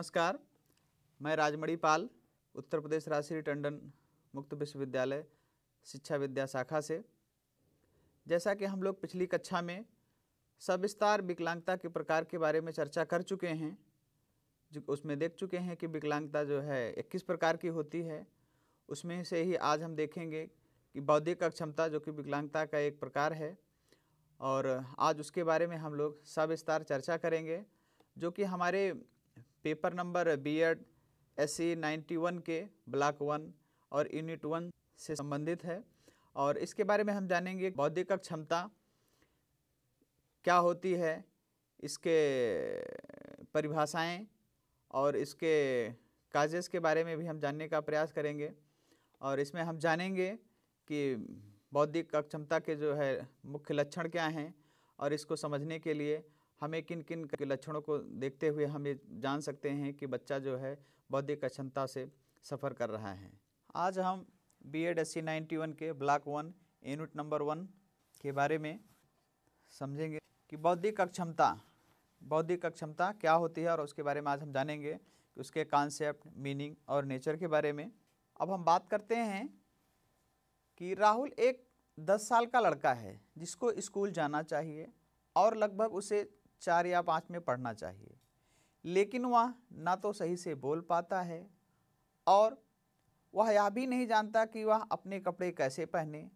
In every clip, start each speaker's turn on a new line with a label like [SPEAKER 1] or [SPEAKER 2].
[SPEAKER 1] नमस्कार मैं राजमणि पाल उत्तर प्रदेश राशि टंडन मुक्त विश्वविद्यालय शिक्षा विद्या शाखा से जैसा कि हम लोग पिछली कक्षा में सविस्तार विकलांगता के प्रकार के बारे में चर्चा कर चुके हैं जो उसमें देख चुके हैं कि विकलांगता जो है इक्कीस प्रकार की होती है उसमें से ही आज हम देखेंगे कि बौद्धिक अक्षमता जो कि विकलांगता का एक प्रकार है और आज उसके बारे में हम लोग सविस्तार चर्चा करेंगे जो कि हमारे paper number B Ed S C ninety one के ब्लॉक वन और यूनिट वन से संबंधित है और इसके बारे में हम जानेंगे बौद्धिक क्षमता क्या होती है इसके परिभाषाएं और इसके काजेस के बारे में भी हम जानने का प्रयास करेंगे और इसमें हम जानेंगे कि बौद्धिक अक्षमता के जो है मुख्य लक्षण क्या हैं और इसको समझने के लिए हमें किन किन के लक्षणों को देखते हुए हमें जान सकते हैं कि बच्चा जो है बौद्धिक अक्षमता से सफ़र कर रहा है आज हम B Ed S C ninety one के block one unit number one के बारे में समझेंगे कि बौद्धिक अक्षमता बौद्धिक अक्षमता क्या होती है और उसके बारे में आज हम जानेंगे कि उसके कॉन्सेप्ट मीनिंग और नेचर के बारे में अब हम बात करते हैं कि राहुल एक दस साल का लड़का है जिसको स्कूल जाना चाहिए और लगभग उसे चार या पाँच में पढ़ना चाहिए लेकिन वह ना तो सही से बोल पाता है और वह यह भी नहीं जानता कि वह अपने कपड़े कैसे पहने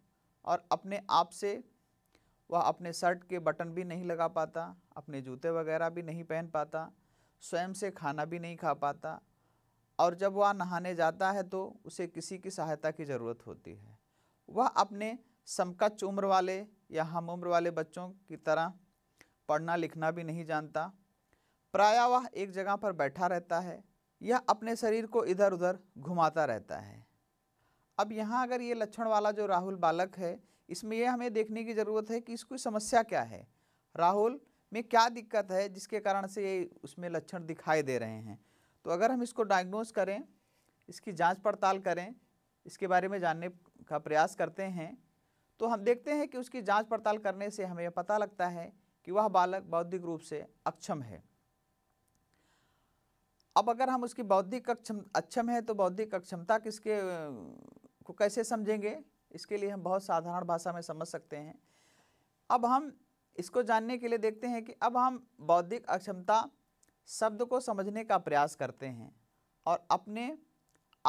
[SPEAKER 1] और अपने आप से वह अपने शर्ट के बटन भी नहीं लगा पाता अपने जूते वगैरह भी नहीं पहन पाता स्वयं से खाना भी नहीं खा पाता और जब वह नहाने जाता है तो उसे किसी की सहायता की ज़रूरत होती है वह अपने समकक्ष उम्र वाले या हम उम्र वाले बच्चों की तरह पढ़ना लिखना भी नहीं जानता प्रायः वह एक जगह पर बैठा रहता है यह अपने शरीर को इधर उधर घुमाता रहता है अब यहाँ अगर ये लक्षण वाला जो राहुल बालक है इसमें यह हमें देखने की ज़रूरत है कि इसकी समस्या क्या है राहुल में क्या दिक्कत है जिसके कारण से ये उसमें लक्षण दिखाई दे रहे हैं तो अगर हम इसको डायग्नोज करें इसकी जांच पड़ताल करें इसके बारे में जानने का प्रयास करते हैं तो हम देखते हैं कि उसकी जांच पड़ताल करने से हमें पता लगता है कि वह बालक बौद्धिक रूप से अक्षम है अब अगर हम उसकी बौद्धिक अक्षम अक्षम है तो बौद्धिक अक्षमता किसके को कैसे समझेंगे इसके लिए हम बहुत साधारण भाषा में समझ सकते हैं अब हम इसको जानने के लिए देखते हैं कि अब हम बौद्धिक अक्षमता शब्द को समझने का प्रयास करते हैं और अपने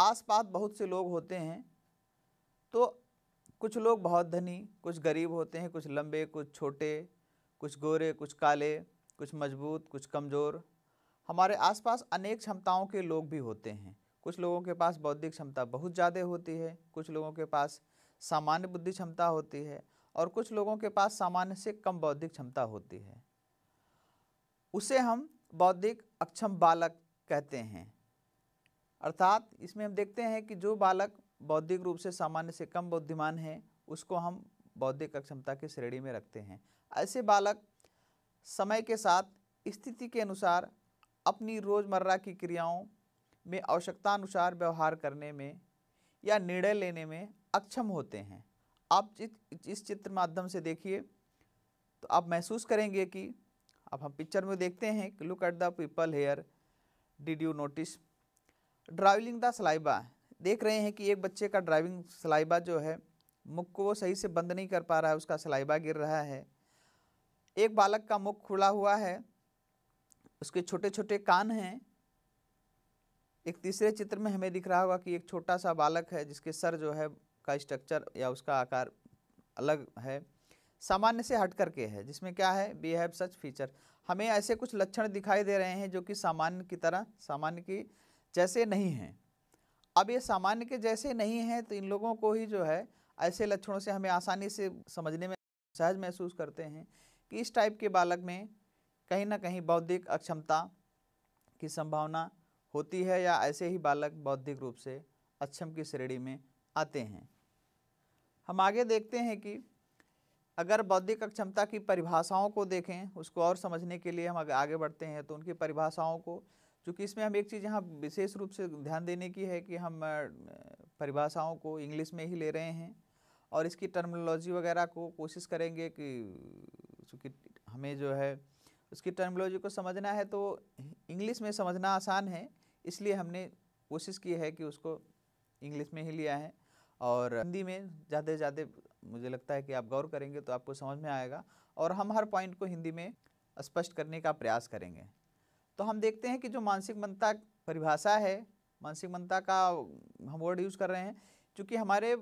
[SPEAKER 1] आसपास बहुत से लोग होते हैं तो कुछ लोग बहुत धनी कुछ गरीब होते हैं कुछ लंबे कुछ छोटे कुछ गोरे कुछ काले कुछ मजबूत कुछ कमज़ोर हमारे आसपास अनेक क्षमताओं के लोग भी होते हैं कुछ लोगों के पास बौद्धिक क्षमता बहुत ज़्यादा होती है कुछ लोगों के पास सामान्य बुद्धि क्षमता होती है और कुछ लोगों के पास सामान्य से कम बौद्धिक क्षमता होती है उसे हम बौद्धिक अक्षम बालक कहते हैं अर्थात इसमें हम देखते हैं कि जो बालक बौद्धिक रूप से सामान्य से कम बुद्धिमान है उसको हम बौद्धिक अक्षमता की श्रेणी में रखते हैं ऐसे बालक समय के साथ स्थिति के अनुसार अपनी रोज़मर्रा की क्रियाओं में आवश्यकता अनुसार व्यवहार करने में या निर्णय लेने में अक्षम होते हैं आप इस चित्र माध्यम से देखिए तो आप महसूस करेंगे कि अब हम पिक्चर में देखते हैं कि look at the people here did you notice driving the saliva देख रहे हैं कि एक बच्चे का ड्राइविंग सलाइबा जो है मुख को वो सही से बंद नहीं कर पा रहा है उसका सलाइबा गिर रहा है एक बालक का मुख खुला हुआ है उसके छोटे छोटे कान हैं एक तीसरे चित्र में हमें दिख रहा होगा कि एक छोटा सा बालक है जिसके सर जो है का स्ट्रक्चर या उसका आकार अलग है सामान्य से हट करके है जिसमें क्या है वी हैव सच फीचर हमें ऐसे कुछ लक्षण दिखाई दे रहे हैं जो कि सामान्य की तरह सामान्य की जैसे नहीं हैं अब ये सामान्य के जैसे नहीं हैं तो इन लोगों को ही जो है ऐसे लक्षणों से हमें आसानी से समझने में सहज महसूस करते हैं कि इस टाइप के बालक में कहीं ना कहीं बौद्धिक अक्षमता की संभावना होती है या ऐसे ही बालक बौद्धिक रूप से अक्षम की श्रेणी में आते हैं हम आगे देखते हैं कि अगर बौद्धिक अक्षमता की परिभाषाओं को देखें उसको और समझने के लिए हम आगे बढ़ते हैं तो उनकी परिभाषाओं को चूँकि इसमें हम एक चीज़ यहाँ विशेष रूप से ध्यान देने की है कि हम परिभाषाओं को इंग्लिश में ही ले रहे हैं और इसकी टर्मिनोलॉजी वगैरह को कोशिश करेंगे कि चूँकि हमें जो है उसकी टर्मोलॉजी को समझना है तो इंग्लिश में समझना आसान है इसलिए हमने कोशिश की है कि उसको इंग्लिश में ही लिया है और हिंदी में ज़्यादा से ज़्यादा मुझे लगता है कि आप गौर करेंगे तो आपको समझ में आएगा और हम हर पॉइंट को हिंदी में स्पष्ट करने का प्रयास करेंगे तो हम देखते हैं कि जो मानसिक मनता परिभाषा है मानसिक मनता का हम वर्ड यूज़ कर रहे हैं क्योंकि हमारे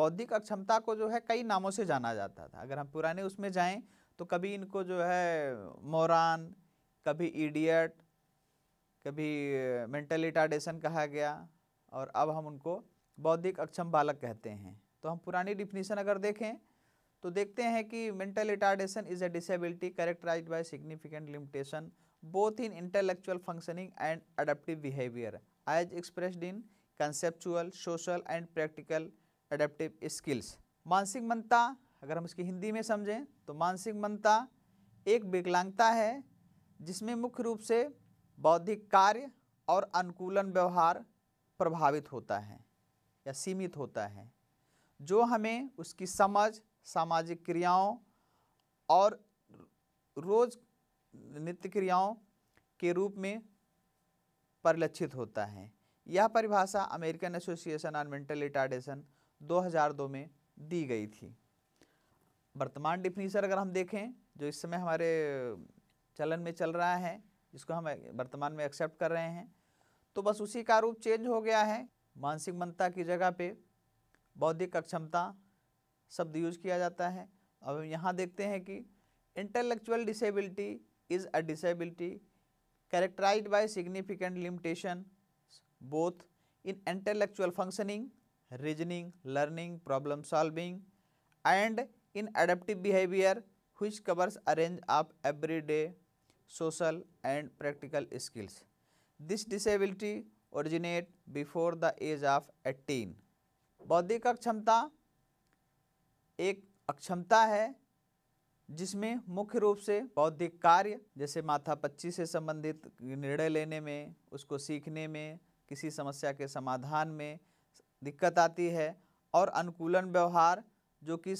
[SPEAKER 1] बौद्धिक अक्षमता को जो है कई नामों से जाना जाता था अगर हम पुराने उसमें जाएं तो कभी इनको जो है मोरान कभी इडियट कभी मेंटल टाडेशन कहा गया और अब हम उनको बौद्धिक अक्षम बालक कहते हैं तो हम पुरानी डिफिनीशन अगर देखें तो देखते हैं कि mental retardation is a disability characterised by significant limitation both in intellectual functioning and adaptive behaviour as expressed in conceptual social and practical adaptive skills मानसिक मंता अगर हम इसकी हिंदी में समझें तो मानसिक मंता एक विकलांगता है जिसमें मुख्य रूप से बौद्धिक कार्य और अनुकूलन व्यवहार प्रभावित होता है या सीमित होता है जो हमें उसकी समझ सामाजिक क्रियाओं और रोज नित्य क्रियाओं के रूप में परिलक्षित होता है यह परिभाषा American Association on Mental Retardation 2002 में दी गई थी वर्तमान डिफिनीसन अगर हम देखें जो इस समय हमारे चलन में चल रहा है जिसको हम वर्तमान में एक्सेप्ट कर रहे हैं तो बस उसी का रूप चेंज हो गया है मानसिक मनता की जगह पे बौद्धिक अक्षमता शब्द यूज किया जाता है अब हम यहाँ देखते हैं कि intellectual disability is a disability characterised by significant limitation both in intellectual functioning reasoning learning problem solving and in adaptive behaviour which covers a range of every day social and practical skills this disability originate before the age of eighteen बौद्धिक अक्षमता एक अक्षमता है जिसमें मुख्य रूप से बौद्धिक कार्य जैसे माथा माथापच्ची से संबंधित निर्णय लेने में उसको सीखने में किसी समस्या के समाधान में दिक्कत आती है और अनुकूलन व्यवहार जो कि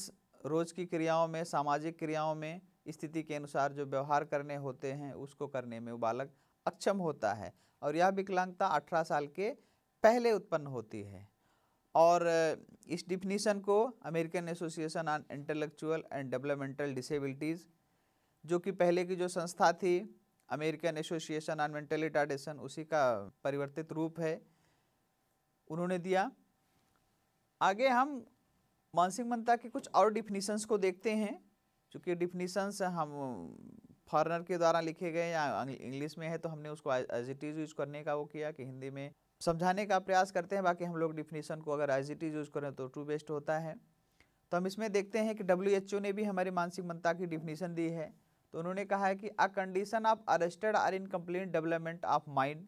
[SPEAKER 1] रोज़ की क्रियाओं में सामाजिक क्रियाओं में स्थिति के अनुसार जो व्यवहार करने होते हैं उसको करने में वो बालक अक्षम होता है और यह विकलांगता अठारह साल के पहले उत्पन्न होती है और इस डिफिनीशन को American Association on Intellectual and Developmental Disabilities जो कि पहले की जो संस्था थी American Association on Mental Retardation उसी का परिवर्तित रूप है उन्होंने दिया आगे हम मानसिक ममता के कुछ और डिफिनीशंस को देखते हैं चूँकि डिफिनीशंस हम फॉरनर के द्वारा लिखे गए या इंग्लिश में है तो हमने उसको एज इट इज़ यूज करने का वो किया कि हिंदी में समझाने का प्रयास करते हैं बाकी हम लोग डिफिनीशन को अगर एज इट इज़ यूज करें तो टू बेस्ट होता है तो हम इसमें देखते हैं कि डब्ल्यू ने भी हमारी मानसिक ममता की डिफिनीशन दी है तो उन्होंने कहा है कि a condition of arrested or in development of mind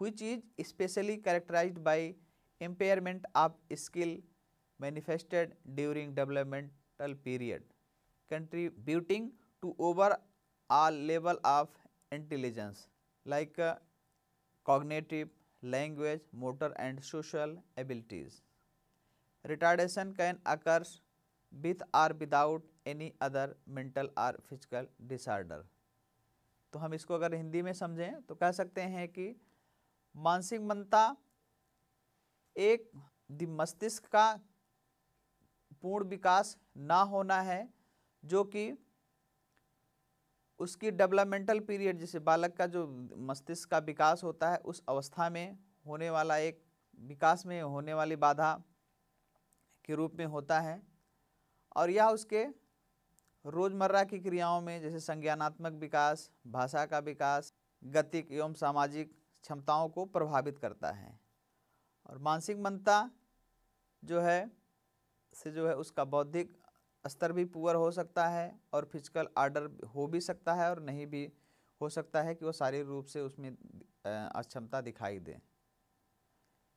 [SPEAKER 1] which is specially characterised by impairment of skill manifested during developmental period contributing to over all level of intelligence like uh, cognitive, language, motor and social abilities. Retardation can occur with or without any other mental or physical disorder. तो हम इसको अगर हिंदी में समझें तो कह सकते हैं कि मानसिक मंता एक मस्तिष्क का पूर्ण विकास ना होना है जो कि उसकी डेवलपमेंटल पीरियड जैसे बालक का जो मस्तिष्क का विकास होता है उस अवस्था में होने वाला एक विकास में होने वाली बाधा के रूप में होता है और यह उसके रोज़मर्रा की क्रियाओं में जैसे संज्ञानात्मक विकास भाषा का विकास गतिक एवं सामाजिक क्षमताओं को प्रभावित करता है और मानसिक मनता जो है से जो है उसका बौद्धिक स्तर भी पुअर हो सकता है और फिजिकल आर्डर हो भी सकता है और नहीं भी हो सकता है कि वो शारीरिक रूप से उसमें अक्षमता दिखाई दे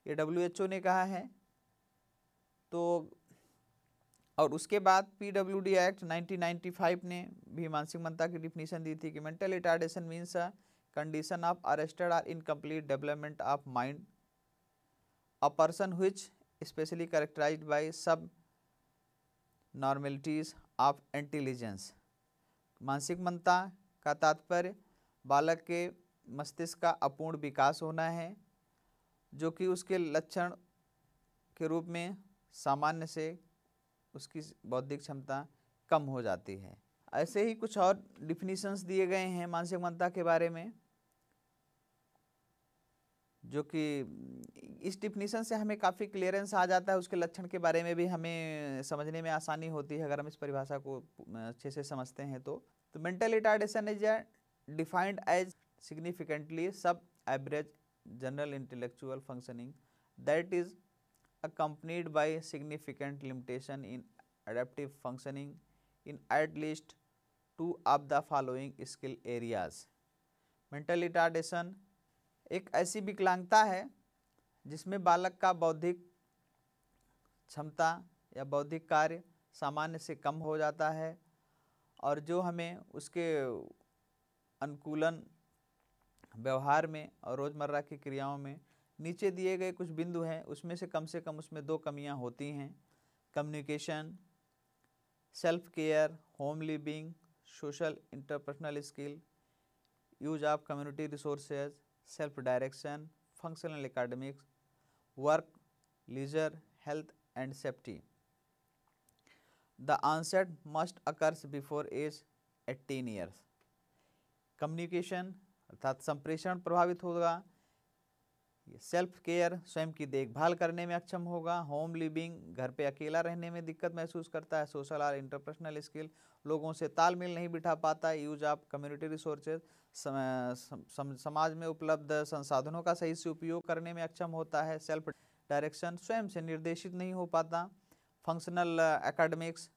[SPEAKER 1] ये डब्ल्यू ने कहा है तो और उसके बाद पी डब्ल्यू डी एक्ट 1995 ने भी मानसिक ममता की डिफिनीशन दी थी कि mental retardation means condition of arrested or incomplete development of mind a person which specially characterised by subnormalities of intelligence मानसिक मनता का तात्पर्य बालक के मस्तिष्क का अपूर्ण विकास होना है जो कि उसके लक्षण के रूप में सामान्य से उसकी बौद्धिक क्षमता कम हो जाती है ऐसे ही कुछ और डिफिनीशंस दिए गए हैं मानसिक मनता के बारे में जो कि इस डिफिनीसन से हमें काफ़ी क्लियरेंस आ जाता है उसके लक्षण के बारे में भी हमें समझने में आसानी होती है अगर हम इस परिभाषा को अच्छे से समझते हैं तो तो mental retardation is defined as significantly subaverage general intellectual functioning that is accompanied by significant limitation in adaptive functioning in at least two of the following skill areas mental retardation एक ऐसी विकलांगता है जिसमें बालक का बौद्धिक क्षमता या बौद्धिक कार्य सामान्य से कम हो जाता है और जो हमें उसके अनुकूलन व्यवहार में और रोज़मर्रा की क्रियाओं में नीचे दिए गए कुछ बिंदु हैं उसमें से कम से कम उसमें दो कमियां होती हैं communication self care home living social interpersonal skill use of community resources self direction functional academics work leisure health and safety the onset must occurs before age eighteen years communication अर्थात संप्रेषण प्रभावित होगा ये सेल्फ केयर स्वयं की देखभाल करने में अक्षम होगा होम लिविंग घर पे अकेला रहने में दिक्कत महसूस करता है सोशल और इंटरपर्सनल स्किल लोगों से तालमेल नहीं बिठा पाता यूज ऑफ कम्युनिटी रिसोर्सेज समाज में उपलब्ध संसाधनों का सही से उपयोग करने में अक्षम होता है सेल्फ डायरेक्शन स्वयं से निर्देशित नहीं हो पाता फंक्शनल एकेडमिक्स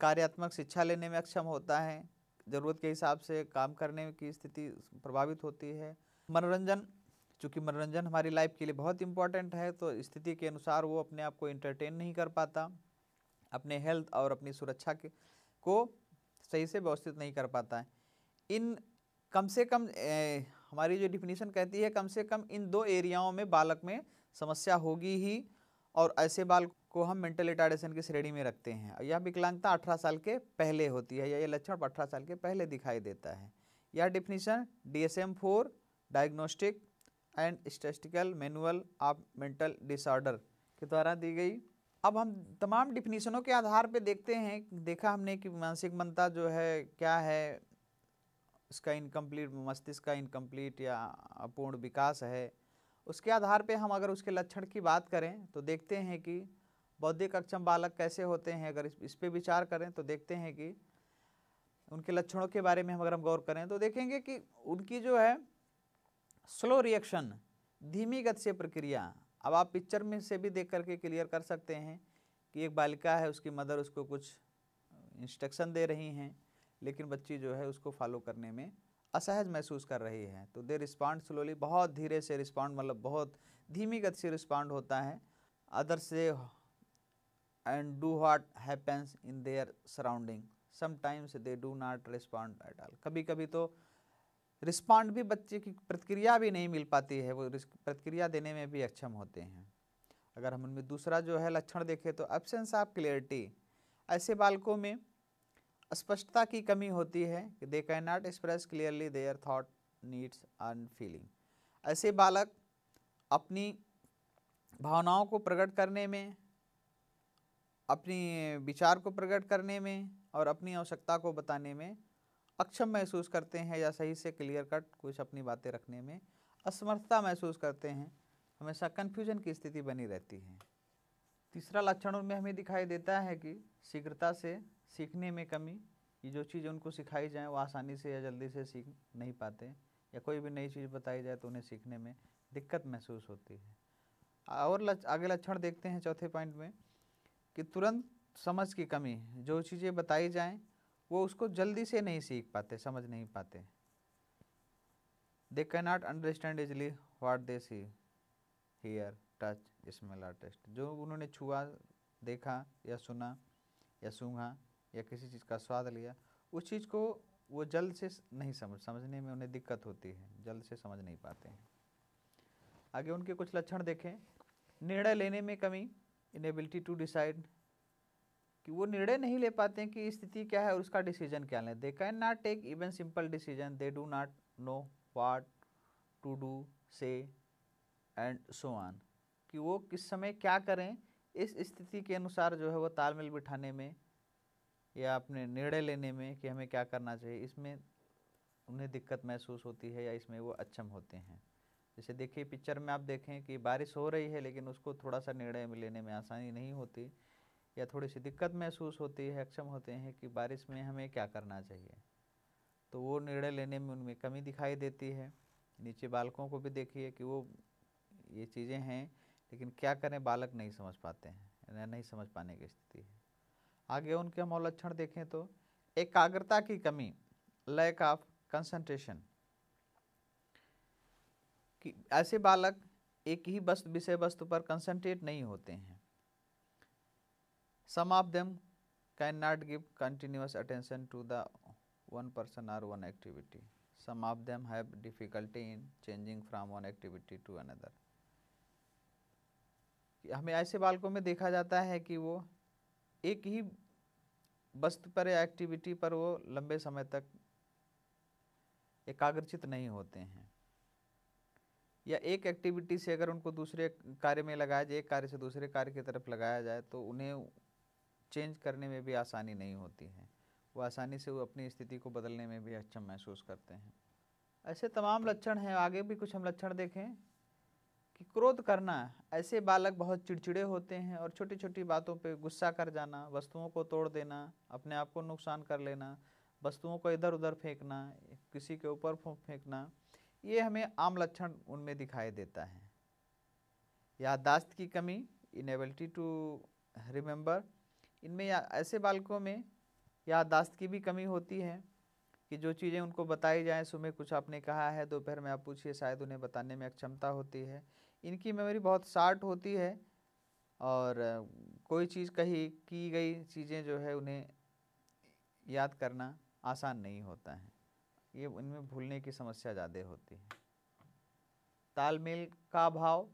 [SPEAKER 1] कार्यात्मक शिक्षा लेने में अक्षम होता है ज़रूरत के हिसाब से काम करने की स्थिति प्रभावित होती है मनोरंजन चूँकि मनोरंजन हमारी लाइफ के लिए बहुत इंपॉर्टेंट है तो स्थिति के अनुसार वो अपने आप को इंटरटेन नहीं कर पाता अपने हेल्थ और अपनी सुरक्षा के को सही से व्यवस्थित नहीं कर पाता है इन कम से कम ए, हमारी जो डिफिनीशन कहती है कम से कम इन दो एरियाओं में बालक में समस्या होगी ही और ऐसे बाल को हम मेंटल रिटार्डेशन की श्रेणी में रखते हैं यह विकलांगता अठारह साल के पहले होती है या ये लक्षण अठारह साल के पहले दिखाई देता है यह definition D S M four diagnostic and statistical manual of mental disorder के द्वारा दी गई अब हम तमाम डिफिनीशनों के आधार पर देखते हैं देखा हमने कि मानसिक मनता जो है क्या है इसका इनकम्प्लीट मस्तिष्क का इनकम्प्लीट या अपूर्ण विकास है उसके आधार पे हम अगर उसके लक्षण की बात करें तो देखते हैं कि बौद्धिक अक्षम बालक कैसे होते हैं अगर इस, इस पर विचार करें तो देखते हैं कि उनके लक्षणों के बारे में हम अगर हम गौर करें तो देखेंगे कि उनकी जो है स्लो रिएक्शन धीमी गति से प्रक्रिया अब आप पिक्चर में से भी देख करके क्लियर कर सकते हैं कि एक बालिका है उसकी मदर उसको कुछ इंस्ट्रक्शन दे रही हैं लेकिन बच्ची जो है उसको फॉलो करने में असहज महसूस कर रही है तो दे रिस्पॉन्ड स्लोली बहुत धीरे से रिस्पॉन्ड मतलब बहुत धीमी गति से रिस्पॉन्ड होता है other say and do what happens in their surrounding sometimes they do not respond at all कभी कभी तो रिस्पॉन्ड भी बच्चे की प्रतिक्रिया भी नहीं मिल पाती है वो प्रतिक्रिया देने में भी अक्षम होते हैं अगर हम उनमें दूसरा जो है लक्षण देखें तो एबसेंस ऑफ क्लियरिटी ऐसे बालकों में स्पष्टता की कमी होती है कि they can not express clearly their thought needs and feeling ऐसे बालक अपनी भावनाओं को प्रकट करने में अपनी विचार को प्रकट करने में और अपनी आवश्यकता को बताने में अक्षम महसूस करते हैं या सही से क्लियर कट कुछ अपनी बातें रखने में असमर्थता महसूस करते हैं हमेशा कन्फ्यूजन की स्थिति बनी रहती है तीसरा लक्षण उनमें हमें दिखाई देता है कि शीघ्रता से सीखने में कमी ये जो चीज़ उनको सिखाई जाए वो आसानी से या जल्दी से सीख नहीं पाते या कोई भी नई चीज़ बताई जाए तो उन्हें सीखने में दिक्कत महसूस होती है और लच, आगे लक्षण देखते हैं चौथे पॉइंट में कि तुरंत समझ की कमी जो चीज़ें बताई जाएँ वो उसको जल्दी से नहीं सीख पाते समझ नहीं पाते they can not understand easily what they see hear touch smell or taste जो उन्होंने छुआ देखा या सुना या सूंघा या किसी चीज़ का स्वाद लिया उस चीज़ को वो जल्द से नहीं समझ समझने में उन्हें दिक्कत होती है जल्द से समझ नहीं पाते हैं आगे उनके कुछ लक्षण देखें निर्णय लेने में कमी इनेबिलिटी टू डिसाइड कि वो निर्णय नहीं ले पाते हैं कि स्थिति क्या है और उसका डिसीजन क्या लें they can not take even simple decision they do not know what to do say and so on कि वो किस समय क्या करें इस स्थिति के अनुसार जो है वो तालमेल बिठाने में या अपने निर्णय लेने में कि हमें क्या करना चाहिए इसमें उन्हें दिक्कत महसूस होती है या इसमें वो अक्षम होते हैं जैसे देखिए पिक्चर में आप देखें कि बारिश हो रही है लेकिन उसको थोड़ा सा निर्णय लेने में आसानी नहीं होती या थोड़ी सी दिक्कत महसूस होती है अक्षम होते हैं कि बारिश में हमें क्या करना चाहिए तो वो निर्णय लेने में उनमें कमी दिखाई देती है नीचे बालकों को भी देखिए कि वो ये चीज़ें हैं लेकिन क्या करें बालक नहीं समझ पाते हैं नहीं समझ पाने की स्थिति है आगे उनके हम और लक्षण देखें तो एकाग्रता की कमी लैक ऑफ कंसंट्रेशन कि ऐसे बालक एक ही वस्तु विषय वस्तु पर कंसंट्रेट नहीं होते हैं Some of them cannot give continuous attention to the one person or one activity. Some of them have difficulty in changing from one activity to another. हमें ऐसे बालकों में देखा जाता है कि वो एक ही वस्तु पर या एक्टिविटी पर वो लंबे समय तक एकाग्रचित नहीं होते हैं या एक एक्टिविटी से अगर उनको दूसरे कार्य में लगाया जाए एक कार्य से दूसरे कार्य की तरफ लगाया जाए तो उन्हें चेंज करने में भी आसानी नहीं होती है वो आसानी से वो अपनी स्थिति को बदलने में भी अच्छा महसूस करते हैं ऐसे तमाम लक्षण हैं आगे भी कुछ हम लक्षण देखें कि क्रोध करना ऐसे बालक बहुत चिड़चिड़े होते हैं और छोटी छोटी बातों पे गुस्सा कर जाना वस्तुओं को तोड़ देना अपने आप को नुकसान कर लेना वस्तुओं को इधर उधर फेंकना किसी के ऊपर फेंकना ये हमें आम लक्षण उनमें दिखाई देता है याददाश्त की कमी इनेबिलिटी टू रिमेंबर इनमें या ऐसे बालकों में याददाश्त की भी कमी होती है कि जो चीज़ें उनको बताई जाएँ सुबह कुछ आपने कहा है दोपहर में आप पूछिए शायद उन्हें बताने में अक्षमता होती है इनकी मेमोरी बहुत शार्ट होती है और कोई चीज़ कही की गई चीज़ें जो है उन्हें याद करना आसान नहीं होता है ये उनमें भूलने की समस्या ज़्यादा होती है तालमेल का भाव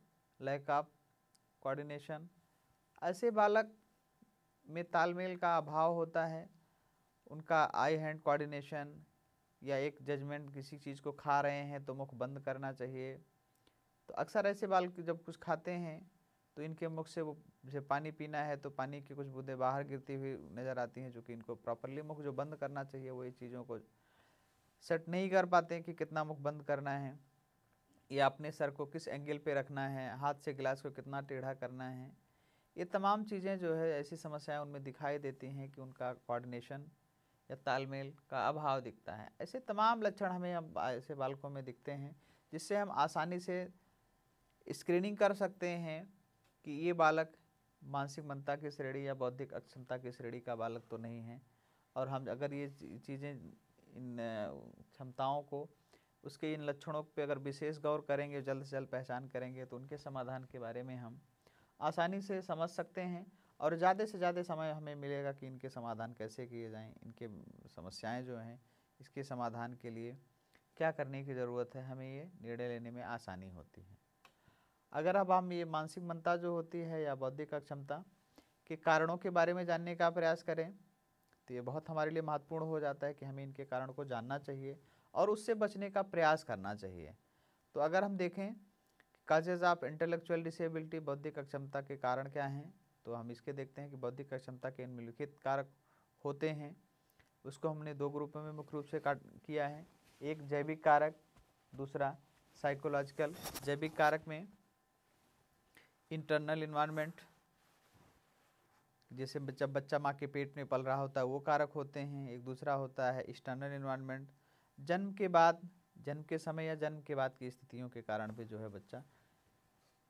[SPEAKER 1] लैक ऑफ कोऑर्डिनेशन ऐसे बालक में तालमेल का अभाव होता है उनका आई हैंड कोऑर्डिनेशन या एक जजमेंट किसी चीज़ को खा रहे हैं तो मुख बंद करना चाहिए तो अक्सर ऐसे बाल जब कुछ खाते हैं तो इनके मुख से वो जैसे पानी पीना है तो पानी की कुछ बूंदें बाहर गिरती हुई नज़र आती हैं जो कि इनको प्रॉपरली मुख जो बंद करना चाहिए वो ये चीज़ों को सेट नहीं कर पाते कि कितना मुख बंद करना है या अपने सर को किस एंगल पे रखना है हाथ से गिलास को कितना टेढ़ा करना है ये तमाम चीज़ें जो है ऐसी समस्याएं उनमें दिखाई देती हैं कि उनका कोऑर्डिनेशन या तालमेल का अभाव दिखता है ऐसे तमाम लक्षण हमें अब ऐसे बालकों में दिखते हैं जिससे हम आसानी से स्क्रीनिंग कर सकते हैं कि ये बालक मानसिक मंता की श्रेणी या बौद्धिक अक्षमता की श्रेणी का बालक तो नहीं है और हम अगर ये चीज़ें इन क्षमताओं को उसके इन लक्षणों पे अगर विशेष गौर करेंगे जल्द से जल्द पहचान करेंगे तो उनके समाधान के बारे में हम आसानी से समझ सकते हैं और ज़्यादा से ज़्यादा समय हमें मिलेगा कि इनके समाधान कैसे किए जाएं इनके समस्याएं जो हैं इसके समाधान के लिए क्या करने की ज़रूरत है हमें ये निर्णय लेने में आसानी होती है अगर अब हम ये मानसिक मनता जो होती है या बौद्धिक अक्षमता के कारणों के बारे में जानने का प्रयास करें तो ये बहुत हमारे लिए महत्वपूर्ण हो जाता है कि हमें इनके कारण को जानना चाहिए और उससे बचने का प्रयास करना चाहिए तो अगर हम देखें काजेज ऑफ इंटेलेक्चुअल डिसेबिलिटी बौद्धिक अक्षमता के कारण क्या हैं तो हम इसके देखते हैं कि बौद्धिक अक्षमता के निम्नलिखित कारक होते हैं उसको हमने दो ग्रुपों में मुख्य रूप से काट किया है एक जैविक कारक दूसरा साइकोलॉजिकल जैविक कारक में इंटरनल इन्वायरमेंट जैसे बच्चा बच्चा माँ के पेट में पल रहा होता है वो कारक होते हैं एक दूसरा होता है एक्सटर्नल इन्वायरमेंट जन्म के बाद जन्म के समय या जन्म के बाद की स्थितियों के कारण भी जो है बच्चा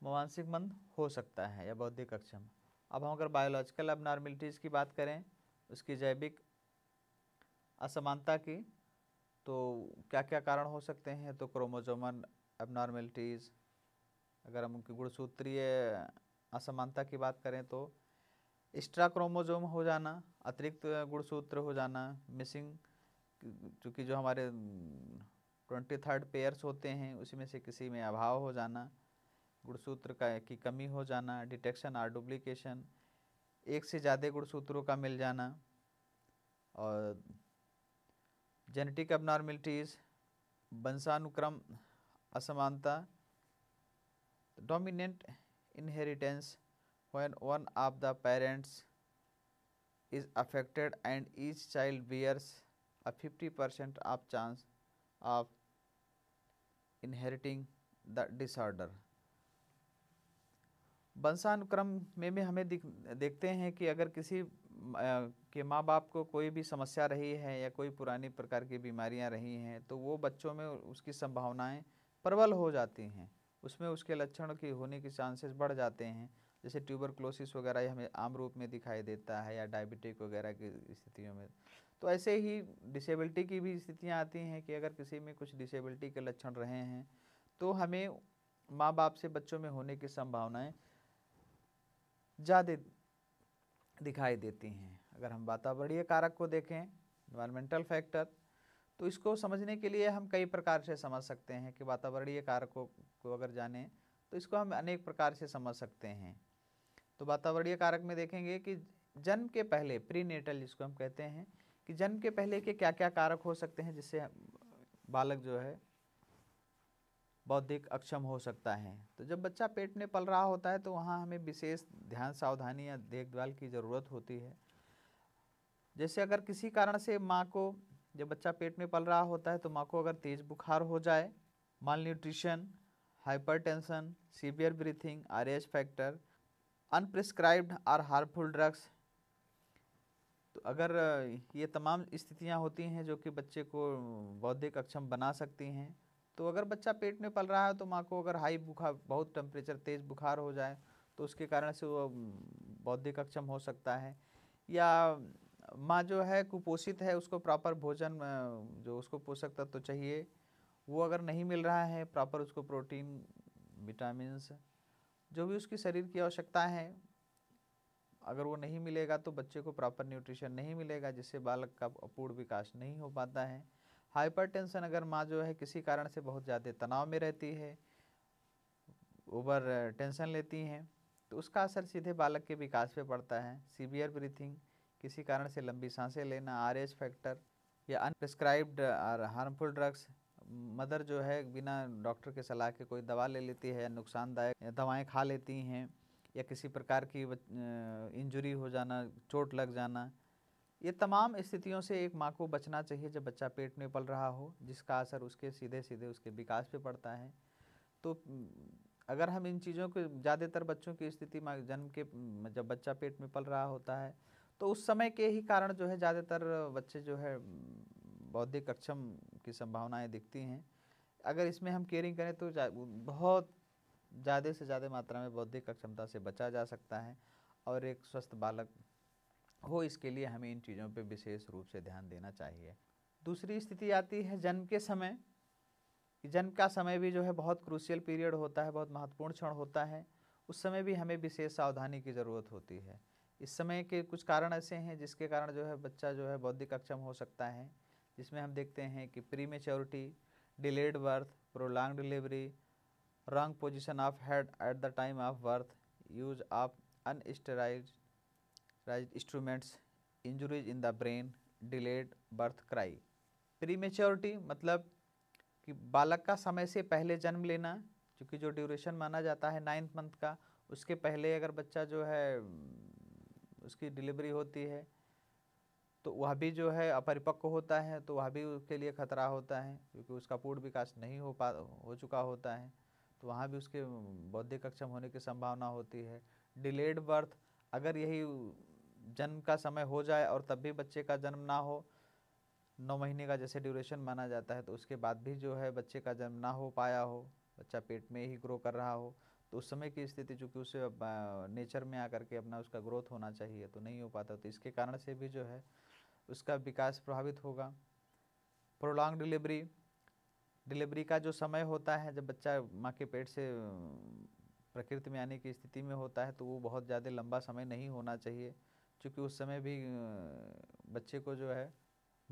[SPEAKER 1] मानसिक मंद हो सकता है या बौद्धिक अक्षम अब हम अगर बायोलॉजिकल एबनॉर्मिलिटीज़ की बात करें उसकी जैविक असमानता की तो क्या क्या कारण हो सकते हैं तो क्रोमोजोमन एबनॉर्मेलिटीज़ अगर हम उनकी गुणसूत्रीय असमानता की बात करें तो एक्स्ट्रा क्रोमोजोम हो जाना अतिरिक्त गुणसूत्र हो जाना मिसिंग चूँकि जो हमारे ट्वेंटी थर्ड पेयर्स होते हैं उसमें से किसी में अभाव हो जाना गुणसूत्र का की कमी हो जाना डिटेक्शन और डुप्लीकेशन एक से ज़्यादा गुणसूत्रों का मिल जाना और जेनेटिक अबनॉर्मिलिटीज़ वंशानुक्रम असमानता dominant inheritance when one of the parents is affected and each child bears a fifty percent of chance of inheriting the disorder वंशानुक्रम में भी हमें दिख देखते हैं कि अगर किसी के माँ बाप को कोई भी समस्या रही है या कोई पुरानी प्रकार की बीमारियाँ रही हैं तो वो बच्चों में उसकी संभावनाएँ प्रबल हो जाती हैं उसमें उसके लक्षण के होने के चांसेस बढ़ जाते हैं जैसे क्लोसिस वगैरह हमें आम रूप में दिखाई देता है या डायबिटिक वगैरह की स्थितियों में तो ऐसे ही डिसेबिलिटी की भी स्थितियाँ आती हैं कि अगर किसी में कुछ डिसेबिलिटी के लक्षण रहे हैं तो हमें माँ बाप से बच्चों में होने की संभावनाएँ ज़्यादा दिखाई देती हैं अगर हम वातावरणीय कारक को देखें इन्वायरमेंटल फैक्टर तो इसको समझने के लिए हम कई प्रकार से समझ सकते हैं कि वातावरणीय कारकों को अगर जानें तो इसको हम अनेक प्रकार से समझ सकते हैं तो वातावरणीय कारक में देखेंगे कि जन्म के पहले प्रीनेटल जिसको हम कहते हैं कि जन्म के पहले के क्या क्या कारक हो सकते हैं जिससे बालक जो है बौद्धिक अक्षम हो सकता है तो जब बच्चा पेट में पल रहा होता है तो वहाँ हमें विशेष ध्यान सावधानी या देखभाल की ज़रूरत होती है जैसे अगर किसी कारण से माँ को जब बच्चा पेट में पल रहा होता है तो माँ को अगर तेज़ बुखार हो जाए malnutrition hypertension severe breathing R H factor unprescribed और हार्मफुल ड्रग्स तो अगर ये तमाम स्थितियाँ होती हैं जो कि बच्चे को बौद्धिक अक्षम बना सकती हैं तो अगर बच्चा पेट में पल रहा है तो माँ को अगर हाई बुखार बहुत टेम्परेचर तेज़ बुखार हो जाए तो उसके कारण से वो बौद्धिक अक्षम हो सकता है या माँ जो है कुपोषित है उसको प्रॉपर भोजन जो उसको पोषक तत्व तो चाहिए वो अगर नहीं मिल रहा है प्रॉपर उसको प्रोटीन विटामिन जो भी उसकी शरीर की आवश्यकता है अगर वो नहीं मिलेगा तो बच्चे को प्रॉपर न्यूट्रिशन नहीं मिलेगा जिससे बालक का अपूर्ण विकास नहीं हो पाता है हाइपरटेंशन अगर माँ जो है किसी कारण से बहुत ज़्यादा तनाव में रहती है ओवर टेंशन लेती हैं तो उसका असर सीधे बालक के विकास पे पड़ता है सीवियर ब्रीथिंग किसी कारण से लंबी सांसें लेना आर एच फैक्टर या अनप्रिस्क्राइब्ड और हार्मफुल ड्रग्स मदर जो है बिना डॉक्टर के सलाह के कोई दवा ले लेती है या नुकसानदायक दवाएँ खा लेती हैं या किसी प्रकार की इंजरी हो जाना चोट लग जाना ये तमाम स्थितियों से एक माँ को बचना चाहिए जब बच्चा पेट में पल रहा हो जिसका असर उसके सीधे सीधे उसके विकास पे पड़ता है तो अगर हम इन चीज़ों को ज़्यादातर बच्चों की स्थिति जन्म के जब बच्चा पेट में पल रहा होता है तो उस समय के ही कारण जो है ज़्यादातर बच्चे जो है बौद्धिक अक्षम की संभावनाएँ दिखती हैं अगर इसमें हम केयरिंग करें तो बहुत ज़्यादा से ज़्यादा मात्रा में बौद्धिक अक्षमता से बचा जा सकता है और एक स्वस्थ बालक हो इसके लिए हमें इन चीज़ों पर विशेष रूप से ध्यान देना चाहिए दूसरी स्थिति आती है जन्म के समय जन्म का समय भी जो है बहुत क्रूशियल पीरियड होता है बहुत महत्वपूर्ण क्षण होता है उस समय भी हमें विशेष सावधानी की ज़रूरत होती है इस समय के कुछ कारण ऐसे हैं जिसके कारण जो है बच्चा जो है बौद्धिक अक्षम हो सकता है जिसमें हम देखते हैं कि prematurity delayed birth prolong delivery wrong position of head at the time of birth use of unsterilised Prized instruments, injuries in the brain, delayed birth cry. Prematurity मतलब कि बालक का समय से पहले जन्म लेना क्योंकि जो ड्यूरेशन माना जाता है नाइन्थ मंथ का उसके पहले अगर बच्चा जो है उसकी डिलीवरी होती है तो वह भी जो है अपरिपक्व होता है तो वह भी उसके लिए खतरा होता है क्योंकि उसका पूर्ण विकास नहीं हो पा हो चुका होता है तो वहाँ भी उसके बौद्धिक अक्षम होने की संभावना होती है डिलेड बर्थ अगर यही जन्म का समय हो जाए और तब भी बच्चे का जन्म ना हो नौ महीने का जैसे ड्यूरेशन माना जाता है तो उसके बाद भी जो है बच्चे का जन्म ना हो पाया हो बच्चा पेट में ही ग्रो कर रहा हो तो उस समय की स्थिति चूँकि उसे नेचर में आकर के अपना उसका ग्रोथ होना चाहिए तो नहीं हो पाता तो इसके कारण से भी जो है उसका विकास प्रभावित होगा प्रोलॉन्ग डिलीवरी डिलीवरी का जो समय होता है जब बच्चा माँ के पेट से प्रकृति में आने की स्थिति में होता है तो वो बहुत ज़्यादा लंबा समय नहीं होना चाहिए चूँकि उस समय भी बच्चे को जो है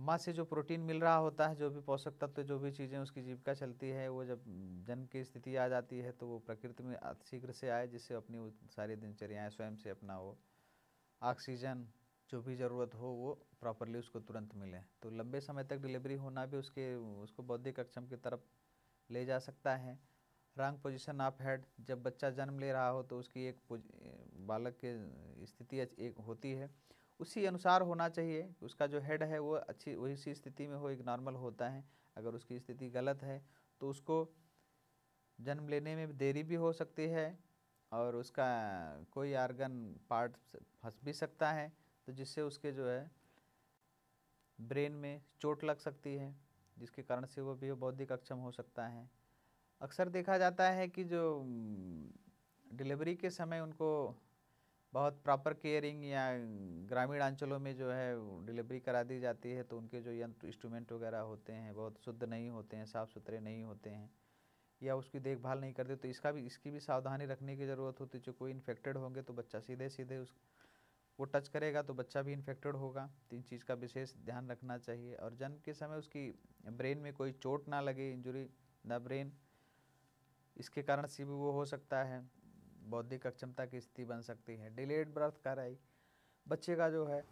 [SPEAKER 1] माँ से जो प्रोटीन मिल रहा होता है जो भी पोषक तत्व तो जो भी चीज़ें उसकी जीविका चलती है वो जब जन्म की स्थिति आ जाती है तो वो प्रकृति में शीघ्र से आए जिससे अपनी सारी दिनचर्याएँ स्वयं से अपना हो ऑक्सीजन जो भी ज़रूरत हो वो प्रॉपरली उसको तुरंत मिले तो लंबे समय तक डिलीवरी होना भी उसके उसको बौद्धिक अक्षम की तरफ ले जा सकता है रॉन्ग पोजिशन ऑफ हेड जब बच्चा जन्म ले रहा हो तो उसकी एक बालक के स्थिति एक होती है उसी अनुसार होना चाहिए उसका जो हेड है वो अच्छी वही स्थिति में हो एक नॉर्मल होता है अगर उसकी स्थिति गलत है तो उसको जन्म लेने में देरी भी हो सकती है और उसका कोई आर्गन पार्ट फंस भी सकता है तो जिससे उसके जो है ब्रेन में चोट लग सकती है जिसके कारण से वो भी बौद्धिक अक्षम हो सकता है अक्सर देखा जाता है कि जो डिलीवरी हम्म, के समय उनको बहुत प्रॉपर केयरिंग या ग्रामीण अंचलों में जो है डिलीवरी करा दी जाती है तो उनके जो यंत्र इंस्ट्रूमेंट वगैरह होते हैं बहुत शुद्ध नहीं होते हैं साफ़ सुथरे नहीं होते हैं या उसकी देखभाल नहीं करते तो इसका भी इसकी भी सावधानी रखने की ज़रूरत होती है जो कोई इन्फेक्टेड होंगे तो बच्चा सीधे सीधे उस वो टच करेगा तो बच्चा भी इन्फेक्टेड होगा तो इन चीज़ का विशेष ध्यान रखना चाहिए और जन्म के समय उसकी ब्रेन में कोई चोट ना लगे इंजुरी द ब्रेन इसके कारण सी वो हो सकता है बौद्धिक अक्षमता की स्थिति बन सकती है डिलेड बर्थ कराई बच्चे का जो है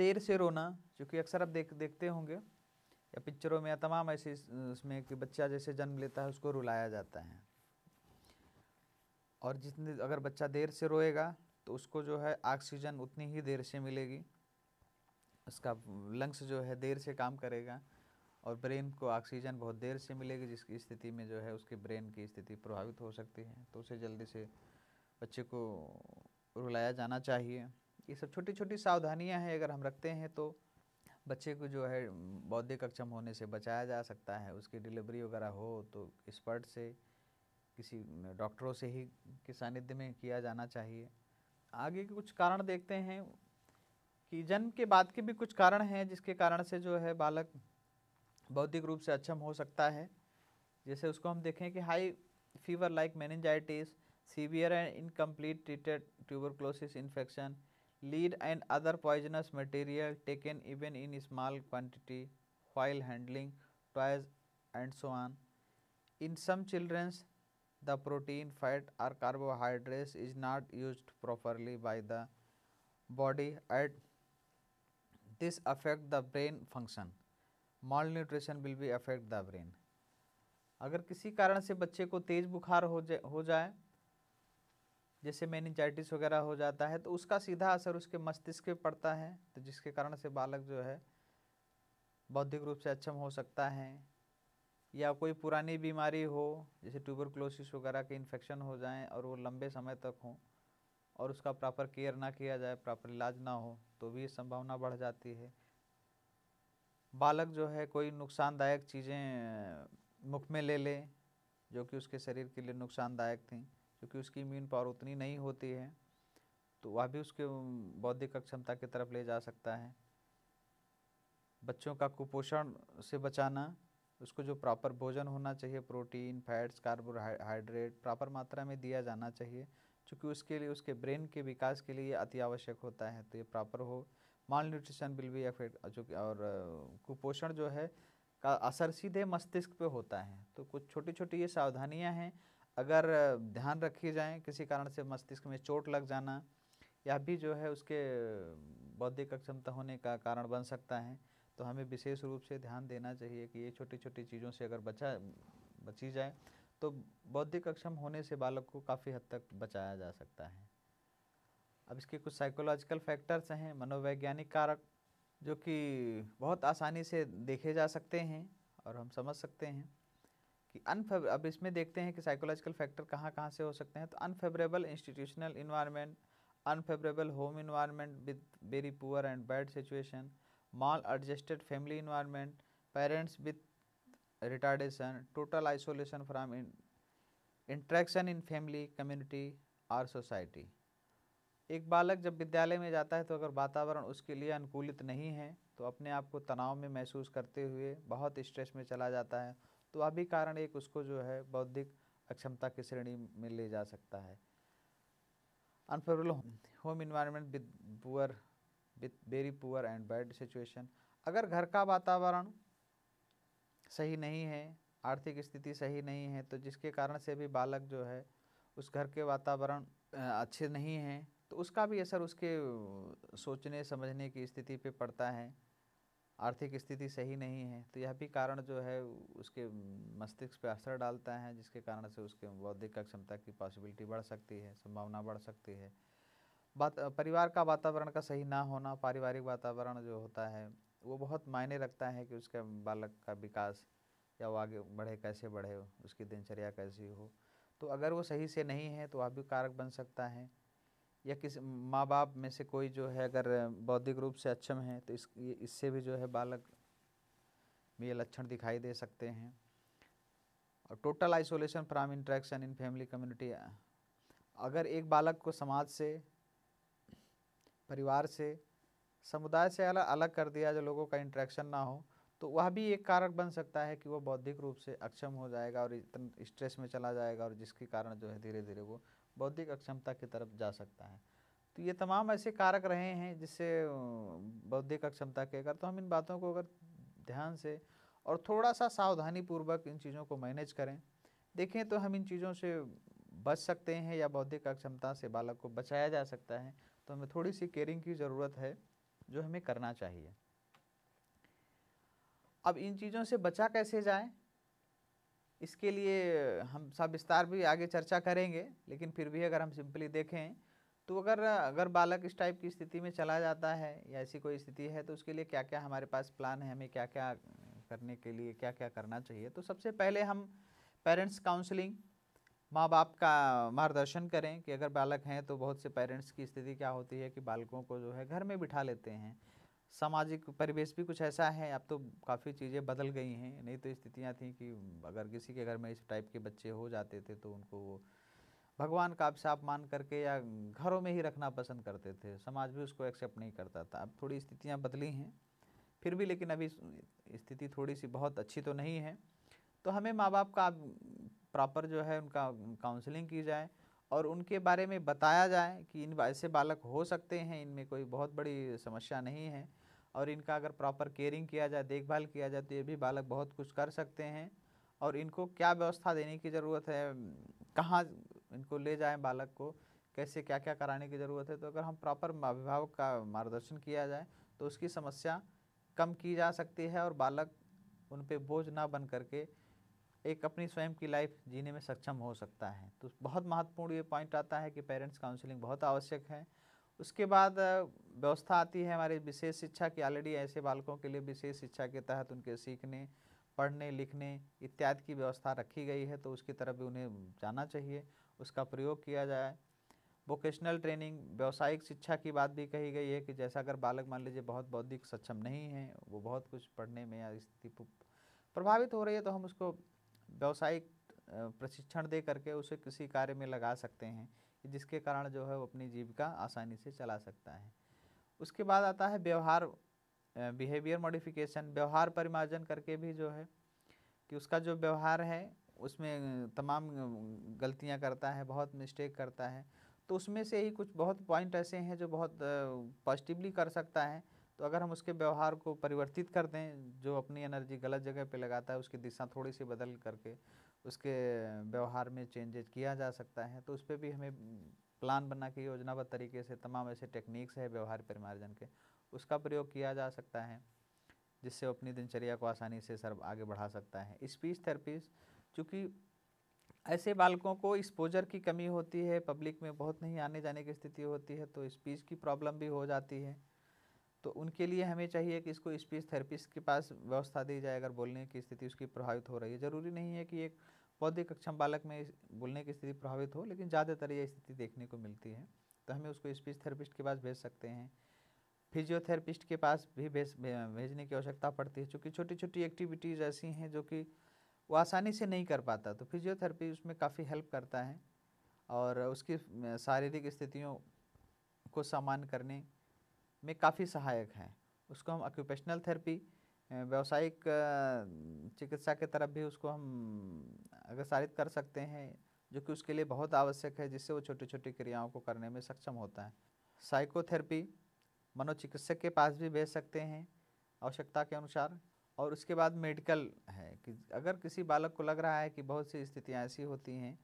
[SPEAKER 1] देर से रोना क्योंकि अक्सर आप देख देखते होंगे या पिक्चरों में या तमाम ऐसे उसमें कि बच्चा जैसे जन्म लेता है उसको रुलाया जाता है और जितने अगर बच्चा देर से रोएगा तो उसको जो है ऑक्सीजन उतनी ही देर से मिलेगी उसका लंग्स जो है देर से काम करेगा और ब्रेन को ऑक्सीजन बहुत देर से मिलेगी जिसकी स्थिति में जो है उसके ब्रेन की स्थिति प्रभावित हो सकती है तो उसे जल्दी से बच्चे को रुलाया जाना चाहिए ये सब छोटी छोटी सावधानियां हैं अगर हम रखते हैं तो बच्चे को जो है बौद्धिक अक्षम होने से बचाया जा सकता है उसकी डिलीवरी वगैरह हो तो एक्सपर्ट से किसी डॉक्टरों से ही के सानिध्य में किया जाना चाहिए आगे के कुछ कारण देखते हैं कि जन्म के बाद के भी कुछ कारण हैं जिसके कारण से जो है बालक बौद्धिक रूप से अक्षम हो सकता है जैसे उसको हम देखें कि high fever like meningitis severe and incomplete treated tuberculosis infection lead and other poisonous material taken even in small quantity while handling toys and so on in some childrens the protein fat और carbohydrates is not use properly by the body at this affect the brain function malnutrition will भी affect the brain अगर किसी कारण से बच्चे को तेज़ बुखार हो जाए हो जाए जैसे मैनिचाइटिस वगैरह हो जाता है तो उसका सीधा असर उसके मस्तिष्क पर पड़ता है तो जिसके कारण से बालक जो है बौद्धिक रूप से अक्षम हो सकता है या कोई पुरानी बीमारी हो जैसे ट्यूबरक्लोसिस वगैरह के इन्फेक्शन हो जाए और वो लंबे समय तक हों और उसका प्रॉपर केयर ना किया जाए प्रॉपर इलाज ना हो तो भी संभावना बढ़ जाती है बालक जो है कोई नुकसानदायक चीज़ें मुख में ले ले जो कि उसके शरीर के लिए नुकसानदायक थी क्योंकि उसकी इम्यून पावर उतनी नहीं होती है तो वह भी उसके बौद्धिक अक्षमता की तरफ ले जा सकता है बच्चों का कुपोषण से बचाना उसको जो प्रॉपर भोजन होना चाहिए प्रोटीन फैट्स कार्बोहाइड्रेट प्रॉपर मात्रा में दिया जाना चाहिए चूँकि उसके लिए उसके ब्रेन के विकास के लिए अति आवश्यक होता है तो ये प्रॉपर हो माल न्यूट्रिशन बिल भी अफेक्ट जो और कुपोषण जो है का असर सीधे मस्तिष्क पे होता है तो कुछ छोटी छोटी ये सावधानियां हैं अगर ध्यान रखी जाए किसी कारण से मस्तिष्क में चोट लग जाना या भी जो है उसके बौद्धिक अक्षमता होने का कारण बन सकता है तो हमें विशेष रूप से ध्यान देना चाहिए कि ये छोटी छोटी चीज़ों से अगर बचा बची जाए तो बौद्धिक अक्षम होने से बालक को काफ़ी हद तक बचाया जा सकता है अब इसके कुछ साइकोलॉजिकल फैक्टर्स हैं मनोवैज्ञानिक कारक जो कि बहुत आसानी से देखे जा सकते हैं और हम समझ सकते हैं कि अनफेवर अब इसमें देखते हैं कि साइकोलॉजिकल फैक्टर कहाँ कहाँ से हो सकते हैं तो unfavourable institutional environment unfavourable home environment with very poor and bad situation maladjusted family environment parents with retardation total isolation from interaction in family community और सोसाइटी एक बालक जब विद्यालय में जाता है तो अगर वातावरण उसके लिए अनुकूलित नहीं है तो अपने आप को तनाव में महसूस करते हुए बहुत स्ट्रेस में चला जाता है तो अभी कारण एक उसको जो है बौद्धिक अक्षमता की श्रेणी में ले जा सकता है unfavourable home environment with poor with very poor and bad situation अगर घर का वातावरण सही नहीं है आर्थिक स्थिति सही नहीं है तो जिसके कारण से भी बालक जो है उस घर के वातावरण अच्छे नहीं हैं तो उसका भी असर उसके सोचने समझने की स्थिति पे पड़ता है आर्थिक स्थिति सही नहीं है तो यह भी कारण जो है उसके मस्तिष्क पर असर डालता है जिसके कारण से उसके बौद्धिक क्षमता की पॉसिबिलिटी बढ़ सकती है संभावना बढ़ सकती है बात परिवार का वातावरण का सही ना होना पारिवारिक वातावरण जो होता है वो बहुत मायने रखता है कि उसके बालक का विकास या वो आगे बढ़े कैसे बढ़े उसकी दिनचर्या कैसी हो तो अगर वो सही से नहीं है तो वह भी कारक बन सकता है या किसी माँ बाप में से कोई जो है अगर बौद्धिक रूप से अक्षम है तो इस इससे भी जो है बालक में ये लक्षण दिखाई दे सकते हैं और total isolation from interaction in family community अगर एक बालक को समाज से परिवार से समुदाय से अलग अलग कर दिया जो लोगों का इंट्रैक्शन ना हो तो वह भी एक कारक बन सकता है कि वो बौद्धिक रूप से अक्षम हो जाएगा और इतना स्ट्रेस में चला जाएगा और जिसके कारण जो है धीरे धीरे वो बौद्धिक अक्षमता की तरफ जा सकता है तो ये तमाम ऐसे कारक रहे हैं जिससे बौद्धिक अक्षमता के अगर तो हम इन बातों को अगर ध्यान से और थोड़ा सा सावधानी पूर्वक इन चीज़ों को मैनेज करें देखें तो हम इन चीज़ों से बच सकते हैं या बौद्धिक अक्षमता से बालक को बचाया जा सकता है तो हमें थोड़ी सी केयरिंग की ज़रूरत है जो हमें करना चाहिए अब इन चीज़ों से बचा कैसे जाए इसके लिए हम सब विस्तार भी आगे चर्चा करेंगे लेकिन फिर भी अगर हम सिंपली देखें तो अगर अगर बालक इस टाइप की स्थिति में चला जाता है या ऐसी कोई स्थिति है तो उसके लिए क्या क्या हमारे पास प्लान है हमें क्या क्या करने के लिए क्या क्या करना चाहिए तो सबसे पहले हम पेरेंट्स काउंसलिंग माँ बाप का मार्गदर्शन करें कि अगर बालक हैं तो बहुत से पेरेंट्स की स्थिति क्या होती है कि बालकों को जो है घर में बिठा लेते हैं सामाजिक परिवेश भी कुछ ऐसा है अब तो काफ़ी चीज़ें बदल गई हैं नहीं तो स्थितियाँ थी कि अगर किसी के घर में इस टाइप के बच्चे हो जाते थे तो उनको भगवान का अभिशाप मान करके या घरों में ही रखना पसंद करते थे समाज भी उसको एक्सेप्ट नहीं करता था अब थोड़ी स्थितियाँ बदली हैं फिर भी लेकिन अभी स्थिति थोड़ी सी बहुत अच्छी तो नहीं है तो हमें माँ बाप का प्रॉपर जो है उनका काउंसलिंग की जाए और उनके बारे में बताया जाए कि इन ऐसे बालक हो सकते हैं इनमें कोई बहुत बड़ी समस्या नहीं है और इनका अगर प्रॉपर केयरिंग किया जाए देखभाल किया जाए तो ये भी बालक बहुत कुछ कर सकते हैं और इनको क्या व्यवस्था देने की ज़रूरत है कहाँ इनको ले जाएं बालक को कैसे क्या क्या कराने की ज़रूरत है तो अगर हम प्रॉपर अभिभावक का मार्गदर्शन किया जाए तो उसकी समस्या कम की जा सकती है और बालक उन पर बोझ ना बन करके एक अपनी स्वयं की लाइफ जीने में सक्षम हो सकता है तो बहुत महत्वपूर्ण ये पॉइंट आता है कि पेरेंट्स काउंसलिंग बहुत आवश्यक है उसके बाद व्यवस्था आती है हमारे विशेष शिक्षा की ऑलरेडी ऐसे बालकों के लिए विशेष शिक्षा के तहत उनके सीखने पढ़ने लिखने इत्यादि की व्यवस्था रखी गई है तो उसकी तरफ भी उन्हें जाना चाहिए उसका प्रयोग किया जाए वोकेशनल ट्रेनिंग व्यावसायिक शिक्षा की बात भी कही गई है कि जैसा अगर बालक मान लीजिए बहुत बौद्धिक सक्षम नहीं है वो बहुत कुछ पढ़ने में या स्थिति प्रभावित हो रही है तो हम उसको व्यावसायिक प्रशिक्षण दे करके उसे किसी कार्य में लगा सकते हैं जिसके कारण जो है वो अपनी जीविका आसानी से चला सकता है उसके बाद आता है व्यवहार बिहेवियर मॉडिफिकेशन व्यवहार परिमार्जन करके भी जो है कि उसका जो व्यवहार है उसमें तमाम गलतियां करता है बहुत मिस्टेक करता है तो उसमें से ही कुछ बहुत पॉइंट ऐसे हैं जो बहुत पॉजिटिवली कर सकता है तो अगर हम उसके व्यवहार को परिवर्तित कर दें जो अपनी एनर्जी गलत जगह पे लगाता है उसकी दिशा थोड़ी सी बदल करके उसके व्यवहार में चेंजेज किया जा सकता है तो उस पर भी हमें प्लान बना के योजनाबद्ध तरीके से तमाम ऐसे टेक्निक्स है व्यवहार परिमार्जन के उसका प्रयोग किया जा सकता है जिससे अपनी दिनचर्या को आसानी से सर आगे बढ़ा सकता है स्पीच थेरेपीज चूँकि ऐसे बालकों को एक्सपोजर की कमी होती है पब्लिक में बहुत नहीं आने जाने की स्थिति होती है तो स्पीच की प्रॉब्लम भी हो जाती है तो उनके लिए हमें चाहिए कि इसको स्पीच थेरेपिस्ट के पास व्यवस्था दी जाए अगर बोलने की स्थिति उसकी प्रभावित हो रही है ज़रूरी नहीं है कि एक बौद्धिक अक्षम बालक में बोलने की स्थिति प्रभावित हो लेकिन ज़्यादातर यह स्थिति देखने को मिलती है तो हमें उसको स्पीच थेरेपिस्ट के पास भेज सकते हैं फिजियोथेरेपिस्ट के पास भी भेज भेजने की आवश्यकता पड़ती है क्योंकि छोटी छोटी एक्टिविटीज़ ऐसी हैं जो कि वो आसानी से नहीं कर पाता तो फिजियोथेरेपी उसमें काफ़ी हेल्प करता है और उसकी शारीरिक स्थितियों को सामान करने में काफ़ी सहायक है उसको हम ऑक्यूपेशनल थेरेपी व्यावसायिक चिकित्सा के तरफ भी उसको हम अग्रसारित कर सकते हैं जो कि उसके लिए बहुत आवश्यक है जिससे वो छोटी छोटी क्रियाओं को करने में सक्षम होता है साइकोथेरेपी मनोचिकित्सक के पास भी भेज सकते हैं आवश्यकता के अनुसार और उसके बाद मेडिकल है कि अगर किसी बालक को लग रहा है कि बहुत सी स्थितियाँ ऐसी होती हैं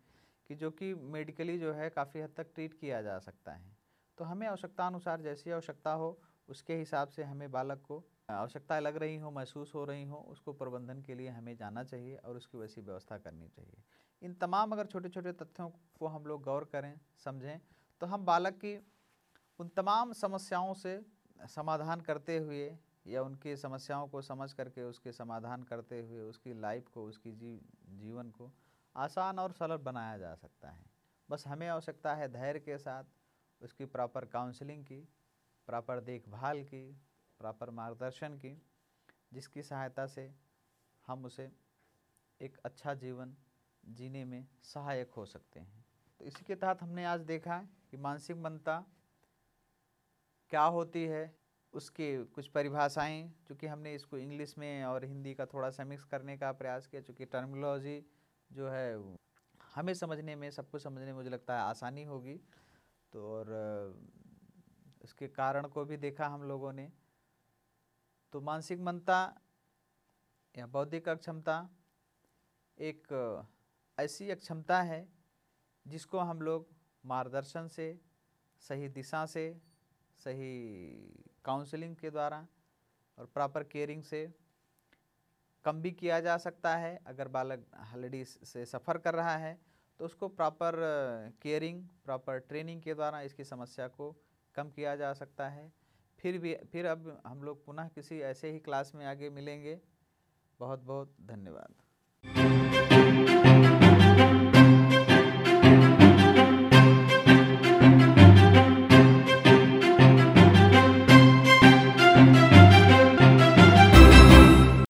[SPEAKER 1] कि जो कि मेडिकली जो है काफ़ी हद तक ट्रीट किया जा सकता है तो हमें आवश्यकता अनुसार जैसी आवश्यकता हो उसके हिसाब से हमें बालक को आवश्यकताएं लग रही हों महसूस हो रही हों उसको प्रबंधन के लिए हमें जाना चाहिए और उसकी वैसी व्यवस्था करनी चाहिए इन तमाम अगर छोटे छोटे तथ्यों को हम लोग गौर करें समझें तो हम बालक की उन तमाम समस्याओं से समाधान करते हुए या उनकी समस्याओं को समझ करके उसके समाधान करते हुए उसकी लाइफ को उसकी जी जीवन को आसान और सरल बनाया जा सकता है बस हमें आवश्यकता है धैर्य के साथ उसकी प्रॉपर काउंसलिंग की प्रॉपर देखभाल की प्रॉपर मार्गदर्शन की जिसकी सहायता से हम उसे एक अच्छा जीवन जीने में सहायक हो सकते हैं तो इसी के तहत हमने आज देखा कि मानसिक मनता क्या होती है उसके कुछ परिभाषाएं चूँकि हमने इसको इंग्लिश में और हिंदी का थोड़ा सा मिक्स करने का प्रयास किया चूँकि टर्मिनोलॉजी जो है हमें समझने में सबको समझने में मुझे लगता है आसानी होगी तो और इसके कारण को भी देखा हम लोगों ने तो मानसिक मनता या बौद्धिक अक्षमता एक ऐसी अक्षमता है जिसको हम लोग मार्गदर्शन से सही दिशा से सही काउंसलिंग के द्वारा और प्रॉपर केयरिंग से कम भी किया जा सकता है अगर बालक हलडी से सफ़र कर रहा है तो उसको प्रॉपर केयरिंग प्रॉपर ट्रेनिंग के द्वारा इसकी समस्या को कम किया जा सकता है फिर भी फिर अब हम लोग पुनः किसी ऐसे ही क्लास में आगे मिलेंगे बहुत बहुत धन्यवाद